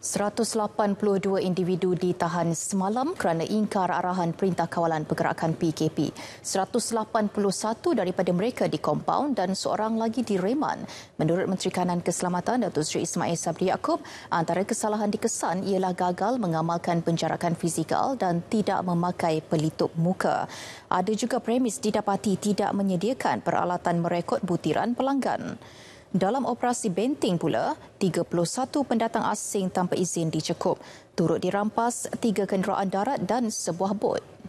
182 individu ditahan semalam kerana ingkar arahan Perintah Kawalan Pergerakan PKP. 181 daripada mereka dikompaun dan seorang lagi direman. Menurut Menteri Kanan Keselamatan Datuk Seri Ismail Sabri Yaakob, antara kesalahan dikesan ialah gagal mengamalkan penjarakan fizikal dan tidak memakai pelitup muka. Ada juga premis didapati tidak menyediakan peralatan merekod butiran pelanggan. Dalam operasi Benting pula, 31 pendatang asing tanpa izin dicekup. Turut dirampas tiga kenderaan darat dan sebuah bot.